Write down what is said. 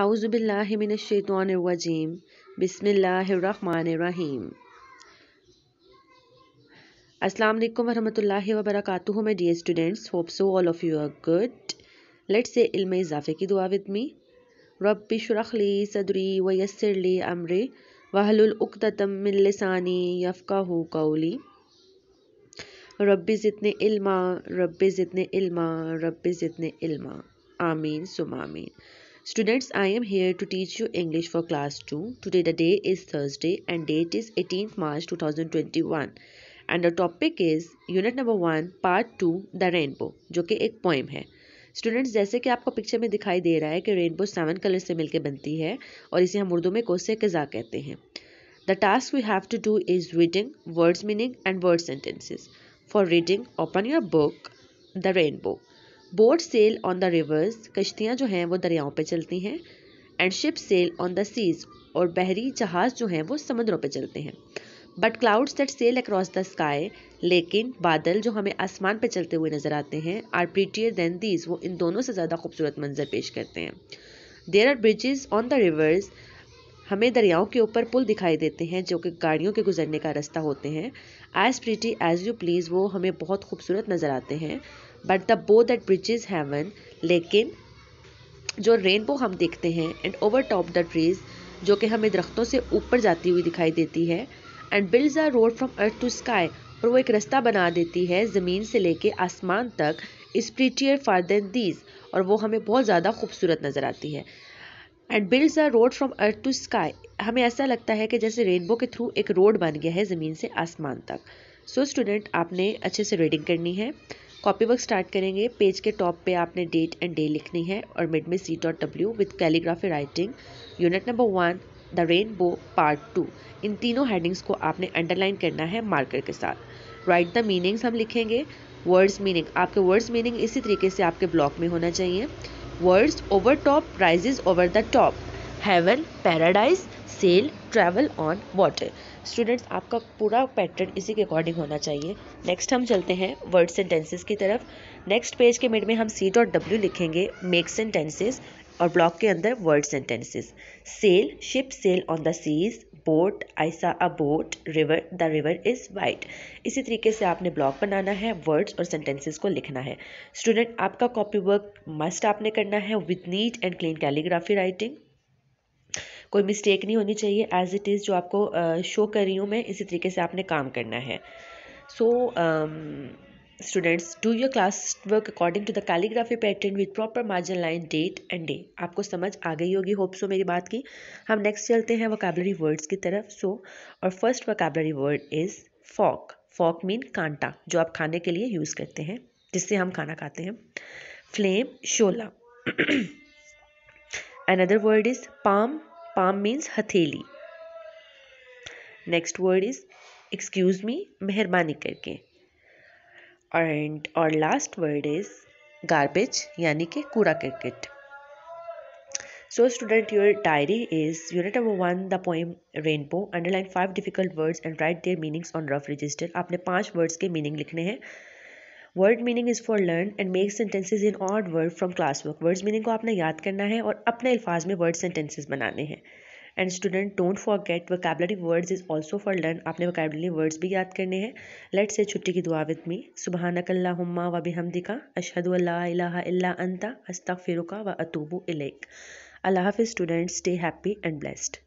आउज़बिल्लाशतवाज़ीम बिसमीम अस्सलाम वालेकुम वरहमतुल्लाहि वबरकातुहू my dear students hope so all of you are good let's say इल्म इजाफे की दुआ विद मी रब्बी शुरखली सदरी व वयसरली अमरे वहलुलतम मिलसानी हो कौली रब्बी जितने इल्मा रब्बी जितने इल्मा रब्बी जितने इल्मा आमीन सुमामीन Students, I am here to teach you English for class 2. Today the day is Thursday and date is 18th March 2021. And the topic is unit number 1 part 2 the rainbow जो कि एक poem है. स्टूडेंट्स जैसे कि आपको picture में दिखाई दे रहा है कि रेनबो सेवन कलर से मिलकर बनती है और इसे हम उर्दू में कोसे कज़ा कहते हैं the task we have to do is reading words meaning and word sentences for reading open your book the rainbow boat sail on the rivers कश्तियाँ जो हैं वो दरियाओं पे चलती हैं and ship sail on the seas और बहरी जहाज़ जो हैं वो समुद्रों पे चलते हैं but clouds that sail across the sky लेकिन बादल जो हमें आसमान पे चलते हुए नज़र आते हैं आर प्रीटियर दैन दीज वो इन दोनों से ज़्यादा खूबसूरत मंजर पेश करते हैं there are bridges on the rivers हमें दरियाओं के ऊपर पुल दिखाई देते हैं जो कि गाड़ियों के गुजरने का रास्ता होते हैं as pretty as you please वो हमें बहुत खूबसूरत नज़र आते हैं but the bow that bridges heaven लेकिन जो रेनबो हम देखते हैं and over top the trees जो कि हमें दरख्तों से ऊपर जाती हुई दिखाई देती है and build a road from earth to sky और वो एक रास्ता बना देती है ज़मीन से लेके आसमान तक इस प्रीटियर फार देन दीज और वो हमें बहुत ज़्यादा खूबसूरत नज़र आती है and builds a road from earth to sky हमें ऐसा लगता है कि जैसे रेनबो के थ्रू एक रोड बन गया है ज़मीन से आसमान तक सो so, स्टूडेंट आपने अच्छे से रीडिंग करनी है कॉपी वर्क स्टार्ट करेंगे पेज के टॉप पे आपने डेट एंड डे लिखनी है और मिड में C dot W with calligraphy writing unit number one the rainbow part two इन तीनों हेडिंग्स को आपने अंडरलाइन करना है मार्कर के साथ राइट द मीनिंग्स हम लिखेंगे वर्ड्स मीनिंग आपके वर्ड्स मीनिंग इसी तरीके से आपके ब्लॉक में होना चाहिए words over top prizes over the top heaven paradise sail travel on water students आपका पूरा पैटर्न इसी के अकॉर्डिंग होना चाहिए नेक्स्ट हम चलते हैं वर्ड सेंटेंसेस की तरफ नेक्स्ट पेज के मिड में हम सी डॉट डब्ल्यू लिखेंगे मेक सेंटेंसेस और ब्लॉक के अंदर word sentences sail ship sail on the seas boat I saw a boat river the river is white इसी तरीके से आपने ब्लॉग बनाना है वर्ड्स और सेंटेंसेस को लिखना है स्टूडेंट आपका कॉपी वर्क मस्ट आपने करना है with neat and clean calligraphy writing कोई मिस्टेक नहीं होनी चाहिए एज इट इज़ जो आपको शो कर रही हूँ मैं इसी तरीके से आपने काम करना है so so, um, students do your class work according to the calligraphy pattern with proper margin line date and day आपको समझ आ गई होगी होप सो मेरी बात की हम नेक्स्ट चलते हैं वोकेबलरी वर्ड्स की तरफ सो so, और first vocabulary word is fork fork mean कांटा जो आप खाने के लिए यूज़ करते हैं जिससे हम खाना खाते हैं फ्लेम शोला another word is palm palm means हथेली next word is excuse me मेहरबानी करके एंड और लास्ट वर्ड इज गार्बेज यानी कि कूड़ा cricket so student your diary is unit number one the poem rainbow underline five difficult words and write their meanings on rough register आपने पांच words के meaning लिखने हैं word meaning is for learn and make sentences in order word from class work words meaning को आपने याद करना है और अपने अल्फाज में वर्ड सेंटेंसेज बनाने हैं and student don't get vocabulary words is also for learn आपने वोकेबलरी वर्ड्स भी याद करने हैं लेट्स से छुट्टी की दुआ विद मी सुबहानकल्ला हम्मा वब हमदिका अशहद अल्ला अंता अस्तफ़िरुका व अतूबू इलेक अल्लाह हाफि students stay happy and blessed